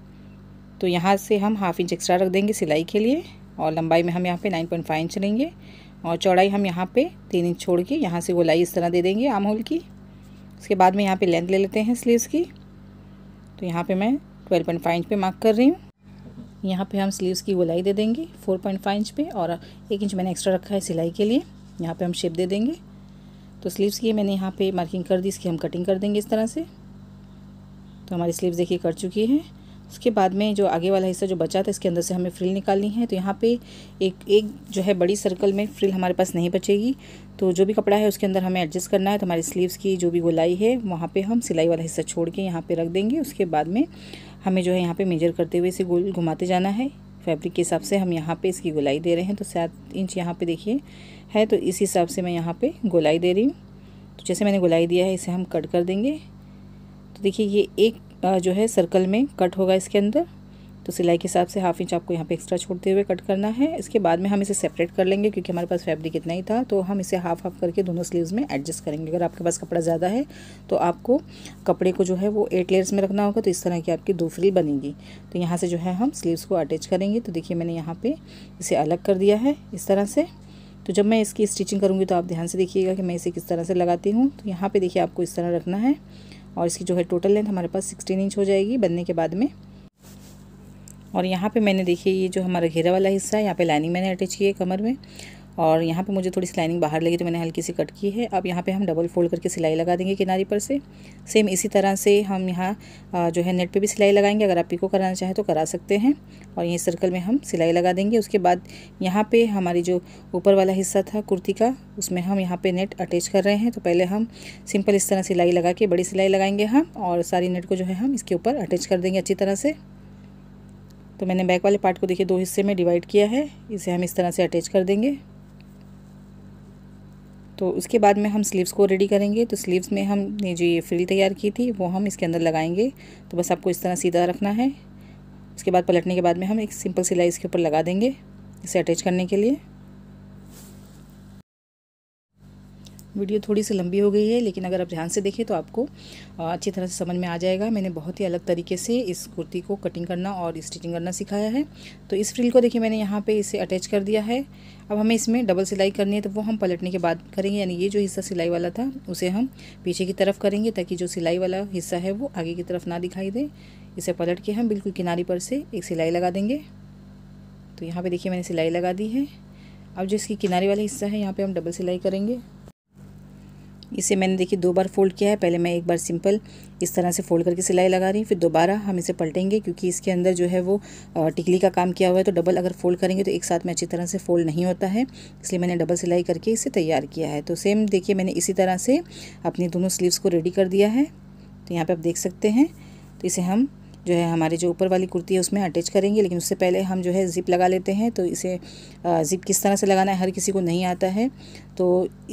A: तो यहाँ से हम हाफ इंच एक्स्ट्रा रख देंगे सिलाई के लिए और लंबाई में हम यहाँ पे 9.5 इंच लेंगे और चौड़ाई हम यहाँ पे तीन इंच छोड़ के यहाँ से गोलाई इस तरह दे देंगे आम होल की उसके बाद में यहाँ पे लेंथ ले लेते हैं स्लीव्स की तो यहाँ पे मैं 12.5 इंच पे मार्क कर रही हूँ यहाँ पे हम स्लीव्स की गोलाई दे देंगे 4.5 इंच पे और एक इंच मैंने एक्स्ट्रा रखा है सिलाई के लिए यहाँ पर हम शेप दे देंगे तो स्लीव्स की मैंने यहाँ पर मार्किंग कर दी इसकी हम कटिंग कर देंगे इस तरह से तो हमारी स्लीव्स देखिए कर चुकी हैं उसके बाद में जो आगे वाला हिस्सा जो बचा था इसके अंदर से हमें फ्रिल निकालनी है तो यहाँ पे एक एक जो है बड़ी सर्कल में फ्रिल हमारे पास नहीं बचेगी तो जो भी कपड़ा है उसके अंदर हमें एडजस्ट करना है तो हमारी स्लीव्स की जो भी गोलाई है वहाँ पे हम सिलाई वाला हिस्सा छोड़ के यहाँ पे रख देंगे उसके बाद में हमें जो है यहाँ पर मेजर करते हुए इसे गोल घुमाते जाना है फैब्रिक के हिसाब से हम यहाँ पर इसकी गोलाई दे रहे हैं तो सात इंच यहाँ पर देखिए है तो इस हिसाब से मैं यहाँ पर गोलाई दे रही हूँ तो जैसे मैंने गोलाई दिया है इसे हम कट कर देंगे तो देखिए ये एक जो है सर्कल में कट होगा इसके अंदर तो सिलाई के हिसाब से हाफ इंच आपको यहाँ पे एक्स्ट्रा छोड़ते हुए कट करना है इसके बाद में हम इसे सेपरेट कर लेंगे क्योंकि हमारे पास फैब्रिक इतना ही था तो हम इसे हाफ हाफ करके दोनों स्लीव्स में एडजस्ट करेंगे अगर आपके पास कपड़ा ज़्यादा है तो आपको कपड़े को जो है वो एट लेयर्स में रखना होगा तो इस तरह की आपकी दो फ्री बनेगी तो यहाँ से जो है हम स्लीव्स को अटैच करेंगे तो देखिए मैंने यहाँ पर इसे अलग कर दिया है इस तरह से तो जब मैं इसकी स्टिचिंग करूँगी तो आप ध्यान से देखिएगा कि मैं इसे किस तरह से लगाती हूँ तो यहाँ पर देखिए आपको इस तरह रखना है और इसकी जो है टोटल लेंथ हमारे पास सिक्सटीन इंच हो जाएगी बनने के बाद में और यहाँ पे मैंने देखिए ये जो हमारा घेरा वाला हिस्सा है यहाँ पे लाइनिंग मैंने अटैच की है कमर में और यहाँ पे मुझे थोड़ी सिलाइनिंग बाहर लगी तो मैंने हल्की सी कट की है अब यहाँ पे हम डबल फोल्ड करके सिलाई लगा देंगे किनारे पर से सेम इसी तरह से हम यहाँ जो है नेट पे भी सिलाई लगाएंगे अगर आप पीको कराना चाहें तो करा सकते हैं और यहीं सर्कल में हम सिलाई लगा देंगे उसके बाद यहाँ पर हमारी जो ऊपर वाला हिस्सा था कुर्ती का उसमें हम यहाँ पर नेट अटैच कर रहे हैं तो पहले हम सिंपल इस तरह सिलाई लगा के बड़ी सिलाई लगाएंगे हम और सारी नेट को जो है हम इसके ऊपर अटैच कर देंगे अच्छी तरह से तो मैंने बैक वाले पार्ट को देखिए दो हिस्से में डिवाइड किया है इसे हम इस तरह से अटैच कर देंगे तो उसके बाद में हम स्लीव्स को रेडी करेंगे तो स्लीव्स में हमने जो ये फ्रिल तैयार की थी वो हम इसके अंदर लगाएंगे तो बस आपको इस तरह सीधा रखना है उसके बाद पलटने के बाद में हम एक सिंपल सिलाई इसके ऊपर लगा देंगे इसे अटैच करने के लिए वीडियो थोड़ी सी लंबी हो गई है लेकिन अगर आप ध्यान से देखें तो आपको अच्छी तरह से समझ में आ जाएगा मैंने बहुत ही अलग तरीके से इस कुर्ती को कटिंग करना और स्टिचिंग करना सिखाया है तो इस फ्रिल को देखिए मैंने यहाँ पे इसे अटैच कर दिया है अब हमें इसमें डबल सिलाई करनी है तो वो हम पलटने के बाद करेंगे यानी ये जो हिस्सा सिलाई वाला था उसे हम पीछे की तरफ करेंगे ताकि जो सिलाई वाला हिस्सा है वो आगे की तरफ ना दिखाई दे इसे पलट के हम बिल्कुल किनारे पर से एक सिलाई लगा देंगे तो यहाँ पर देखिए मैंने सिलाई लगा दी है अब जो इसकी किनारे वाला हिस्सा है यहाँ पे हम डबल सिलाई करेंगे इसे मैंने देखिए दो बार फोल्ड किया है पहले मैं एक बार सिंपल इस तरह से फोल्ड करके सिलाई लगा रही हूँ फिर दोबारा हम इसे पलटेंगे क्योंकि इसके अंदर जो है वो टिकली का काम किया हुआ है तो डबल अगर फोल्ड करेंगे तो एक साथ में अच्छी तरह से फोल्ड नहीं होता है इसलिए मैंने डबल सिलाई करके इसे तैयार किया है तो सेम देखिए मैंने इसी तरह से अपनी दोनों स्लीव्स को रेडी कर दिया है तो यहाँ पर आप देख सकते हैं तो इसे हम जो है हमारे जो ऊपर वाली कुर्ती है उसमें अटैच करेंगे लेकिन उससे पहले हम जो है ज़िप लगा लेते हैं तो इसे ज़िप किस तरह से लगाना है हर किसी को नहीं आता है तो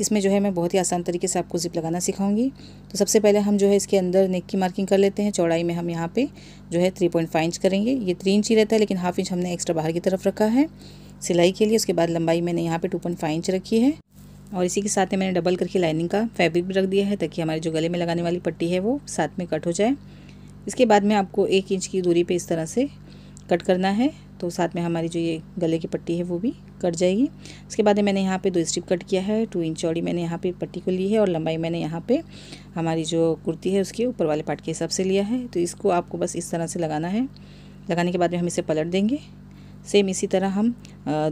A: इसमें जो है मैं बहुत ही आसान तरीके से आपको ज़िप लगाना सिखाऊंगी तो सबसे पहले हम जो है इसके अंदर नेक की मार्किंग कर लेते हैं चौड़ाई में हम यहाँ पर जो है थ्री पॉइंट फाइव इंच करेंगे ये थ्री इंच ही रहता है लेकिन हाफ इंच हमने एक्स्ट्रा बाहर की तरफ रखा है सिलाई के लिए उसके बाद लंबाई मैंने यहाँ पर टू पॉइंट फाइव इंच रखी है और इसी के साथ ही मैंने डबल करके लाइनिंग का फैब्रिक भी रख दिया है ताकि हमारे जो गले में लगाने वाली पट्टी है वो साथ में कट हो जाए इसके बाद में आपको एक इंच की दूरी पे इस तरह से कट करना है तो साथ में हमारी जो ये गले की पट्टी है वो भी कट जाएगी इसके बाद मैंने यहाँ पे दो स्ट्रिप कट किया है टू इंच चौड़ी मैंने यहाँ पे पट्टी को ली है और लंबाई मैंने यहाँ पे हमारी जो कुर्ती है उसके ऊपर वाले पार्ट के हिसाब से लिया है तो इसको आपको बस इस तरह से लगाना है लगाने के बाद में हम इसे पलट देंगे सेम इसी तरह हम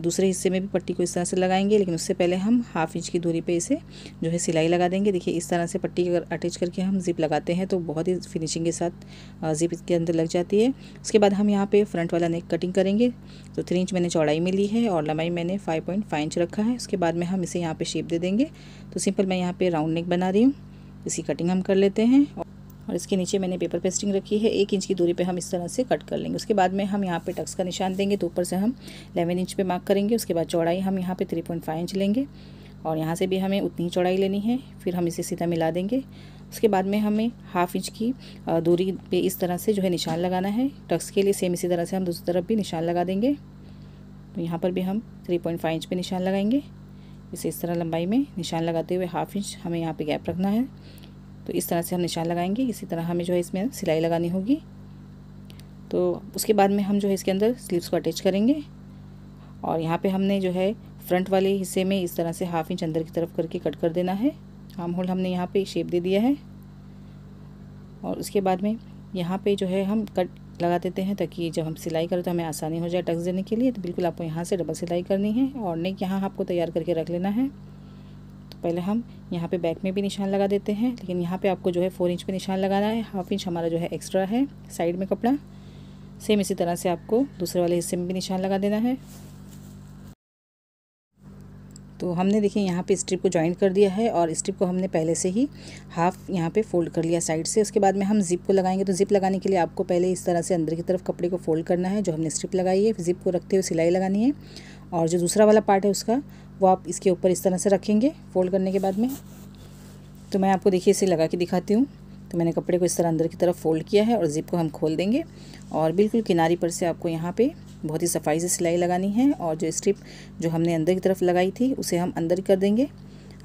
A: दूसरे हिस्से में भी पट्टी को इस तरह से लगाएंगे लेकिन उससे पहले हम हाफ इंच की दूरी पे इसे जो है सिलाई लगा देंगे देखिए इस तरह से पट्टी अगर अटैच करके हम ज़िप लगाते हैं तो बहुत ही फिनिशिंग के साथ ज़िप इसके अंदर लग जाती है उसके बाद हम यहाँ पे फ्रंट वाला नेक कटिंग करेंगे तो थ्री इंच मैंने चौड़ाई में ली है और लंबाई मैंने फाइव पॉइंट इंच रखा है उसके बाद में हम इसे यहाँ पर शेप दे देंगे तो सिंपल मैं यहाँ पर राउंड नेक बना रही हूँ इसकी कटिंग हम कर लेते हैं और इसके नीचे मैंने पेपर पेस्टिंग रखी है एक इंच की दूरी पे हम इस तरह से कट कर लेंगे उसके बाद में हम यहाँ पे टक्स का निशान देंगे तो ऊपर से हम इलेवन इंच पे मार्क करेंगे उसके बाद चौड़ाई हम यहाँ पे थ्री पॉइंट फाइव इंच लेंगे और यहाँ से भी हमें उतनी ही चौड़ाई लेनी है फिर हम इसे सीधा मिला देंगे उसके बाद में हमें हाफ इंच की दूरी पर इस तरह से जो है निशान लगाना है टक्स के लिए सेम इसी तरह से हम दूसरी तरफ भी निशान लगा देंगे तो यहाँ पर भी हम थ्री पॉइंट फाइव इंच पर निशान लगाएंगे इसे इस तरह लंबाई में निशान लगाते हुए हाफ इंच हमें यहाँ पर गैप रखना है तो इस तरह से हम निशान लगाएंगे इसी तरह हमें जो है इसमें सिलाई लगानी होगी तो उसके बाद में हम जो है इसके अंदर स्लीव्स को अटैच करेंगे और यहाँ पे हमने जो है फ्रंट वाले हिस्से में इस तरह से हाफ इंच अंदर की तरफ करके कट कर देना है आर्म होल हमने यहाँ पे शेप दे दिया है और उसके बाद में यहाँ पे जो है हम कट लगा देते हैं ताकि जब हम सिलाई करें तो हमें आसानी हो जाए टक्स देने के लिए तो बिल्कुल आपको यहाँ से डबल सिलाई करनी है और नेक यहाँ आपको तैयार करके रख लेना है पहले हम यहाँ पे बैक में भी निशान लगा देते हैं लेकिन यहाँ पे आपको जो है फोर इंच पे निशान लगाना है हाफ इंच हमारा जो है एक्स्ट्रा है साइड में कपड़ा सेम इसी तरह से आपको दूसरे वाले हिस्से में भी निशान लगा देना है तो हमने देखिए यहाँ पे स्ट्रिप को ज्वाइन कर दिया है और स्ट्रिप को हमने पहले से ही हाफ यहाँ पे फोल्ड कर लिया साइड से उसके बाद में हम जिप को लगाएंगे तो जिप लगाने के लिए आपको पहले इस तरह से अंदर की तरफ कपड़े को फोल्ड करना है जो हमने स्ट्रिप लगाई है जिप को रखते हुए सिलाई लगानी है और जो दूसरा वाला पार्ट है उसका वो आप इसके ऊपर इस तरह से रखेंगे फोल्ड करने के बाद में तो मैं आपको देखिए इसे लगा के दिखाती हूँ तो मैंने कपड़े को इस तरह अंदर की तरफ फोल्ड किया है और ज़िप को हम खोल देंगे और बिल्कुल किनारी पर से आपको यहाँ पे बहुत ही सफाई से सिलाई लगानी है और जो स्ट्रिप जो हमने अंदर की तरफ लगाई थी उसे हम अंदर कर देंगे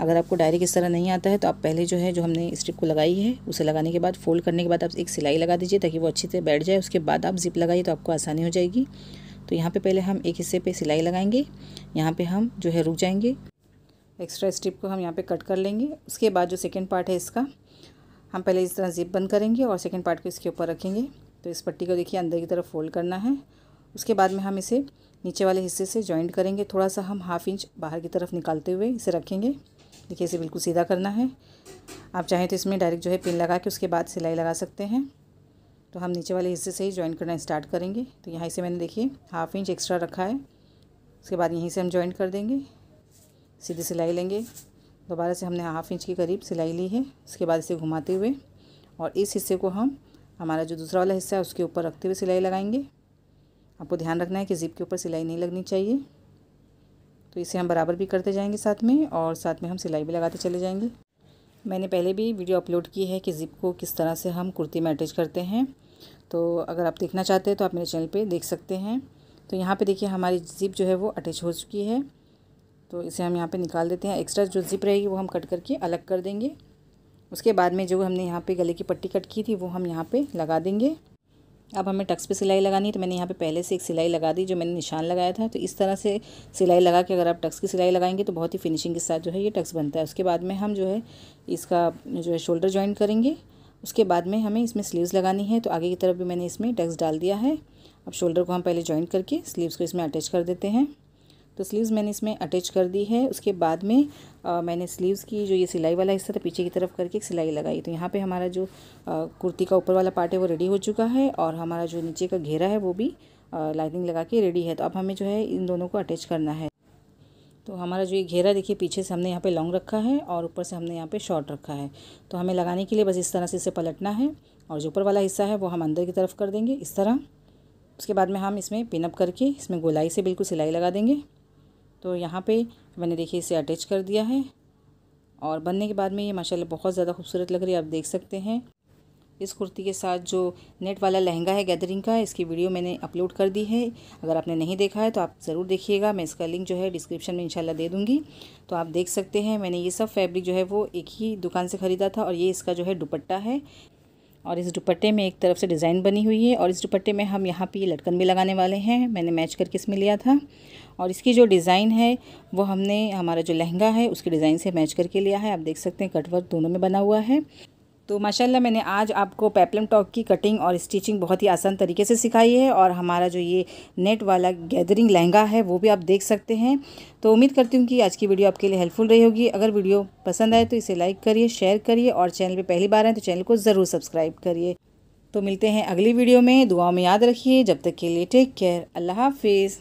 A: अगर आपको डायरेक्ट इस तरह नहीं आता है तो आप पहले जो है जो हमने स्ट्रिप को लगाई है उसे लगाने के बाद फोल्ड करने के बाद आप एक सिलाई लगा दीजिए ताकि वो अच्छी से बैठ जाए उसके बाद आप जिप लगाइए तो आपको आसानी हो जाएगी तो यहाँ पे पहले हम एक हिस्से पे सिलाई लगाएंगे यहाँ पे हम जो है रुक जाएंगे एक्स्ट्रा स्ट्रिप को हम यहाँ पे कट कर लेंगे उसके बाद जो सेकेंड पार्ट है इसका हम पहले इस तरह जिप बंद करेंगे और सेकेंड पार्ट को इसके ऊपर रखेंगे तो इस पट्टी को देखिए अंदर की तरफ फोल्ड करना है उसके बाद में हम इसे नीचे वाले हिस्से से जॉइंट करेंगे थोड़ा सा हम हाफ इंच बाहर की तरफ निकालते हुए इसे रखेंगे देखिए इसे बिल्कुल सीधा करना है आप चाहें तो इसमें डायरेक्ट जो है पिन लगा के उसके बाद सिलाई लगा सकते हैं तो हम नीचे वाले हिस्से से ही ज्वाइन करना स्टार्ट करेंगे तो यहाँ से मैंने देखिए हाफ इंच एक्स्ट्रा रखा है उसके बाद यहीं से हम ज्वाइन कर देंगे सीधी सिलाई लेंगे दोबारा से हमने हाफ इंच के करीब सिलाई ली है उसके बाद इसे घुमाते हुए और इस हिस्से को हम हमारा जो दूसरा वाला हिस्सा है उसके ऊपर रखते हुए सिलाई लगाएंगे आपको ध्यान रखना है कि ज़िप के ऊपर सिलाई नहीं लगनी चाहिए तो इसे हम बराबर भी करते जाएंगे साथ में और साथ में हम सिलाई भी लगाते चले जाएंगे मैंने पहले भी वीडियो अपलोड की है कि ज़िप को किस तरह से हम कुर्ती में अटैच करते हैं तो अगर आप देखना चाहते हैं तो आप मेरे चैनल पे देख सकते हैं तो यहाँ पे देखिए हमारी ज़िप जो है वो अटैच हो चुकी है तो इसे हम यहाँ पे निकाल देते हैं एक्स्ट्रा जो ज़िप रहेगी वो हम कट करके अलग कर देंगे उसके बाद में जो हमने यहाँ पर गले की पट्टी कट की थी वो हम यहाँ पर लगा देंगे अब हमें टक्स पे सिलाई लगानी है तो मैंने यहाँ पे पहले से एक सिलाई लगा दी जो मैंने निशान लगाया था तो इस तरह से सिलाई लगा के अगर आप टक्स की सिलाई लगाएंगे तो बहुत ही फिनिशिंग के साथ जो है ये टक्स बनता है उसके बाद में हम जो है इसका जो है शोल्डर ज्वाइन करेंगे उसके बाद में हमें इसमें स्लीव्स लगानी है तो आगे की तरफ भी मैंने इसमें टक्स डाल दिया है अब शोल्डर को हम पहले ज्वाइन करके स्लीव्स को इसमें अटैच कर देते हैं तो स्लीव्स मैंने इसमें अटैच कर दी है उसके बाद में आ, मैंने स्लीव्स की जो ये सिलाई वाला हिस्सा था पीछे की तरफ करके एक सिलाई लगाई तो यहाँ पे हमारा जो आ, कुर्ती का ऊपर वाला पार्ट है वो रेडी हो चुका है और हमारा जो नीचे का घेरा है वो भी लाइनिंग लगा के रेडी है तो अब हमें जो है इन दोनों को अटैच करना है तो हमारा जो ये घेरा देखिए पीछे से हमने यहाँ पे लॉन्ग रखा है और ऊपर से हमने यहाँ पे शॉर्ट रखा है तो हमें लगाने के लिए बस इस तरह से इसे पलटना है और जो ऊपर वाला हिस्सा है वो हम अंदर की तरफ कर देंगे इस तरह उसके बाद में हम इसमें पिनअप करके इसमें गोलाई से बिल्कुल सिलाई लगा देंगे तो यहाँ पे मैंने देखिए इसे अटैच कर दिया है और बनने के बाद में ये माशाल्लाह बहुत ज़्यादा खूबसूरत लग रही है आप देख सकते हैं इस कुर्ती के साथ जो नेट वाला लहंगा है गैदरिंग का इसकी वीडियो मैंने अपलोड कर दी है अगर आपने नहीं देखा है तो आप ज़रूर देखिएगा मैं इसका लिंक जो है डिस्क्रिप्शन में इंशाल्लाह दे दूँगी तो आप देख सकते हैं मैंने ये सब फैब्रिक जो है वो एक ही दुकान से ख़रीदा था और ये इसका जो है दुपट्टा है और इस दुपट्टे में एक तरफ से डिज़ाइन बनी हुई है और इस दुपट्टे में हम यहाँ पे लटकन भी लगाने वाले हैं मैंने मैच करके इसमें लिया था और इसकी जो डिज़ाइन है वो हमने हमारा जो लहंगा है उसके डिज़ाइन से मैच करके लिया है आप देख सकते हैं कटवर्क दोनों में बना हुआ है तो माशाल्लाह मैंने आज आपको पेपलम टॉप की कटिंग और स्टिचिंग बहुत ही आसान तरीके से सिखाई है और हमारा जो ये नेट वाला गैदरिंग लहंगा है वो भी आप देख सकते हैं तो उम्मीद करती हूँ कि आज की वीडियो आपके लिए हेल्पफुल रही होगी अगर वीडियो पसंद आए तो इसे लाइक करिए शेयर करिए और चैनल पर पहली बार आए तो चैनल को ज़रूर सब्सक्राइब करिए तो मिलते हैं अगली वीडियो में दुआओं में याद रखिए जब तक के लिए टेक केयर अल्लाह हाफिज़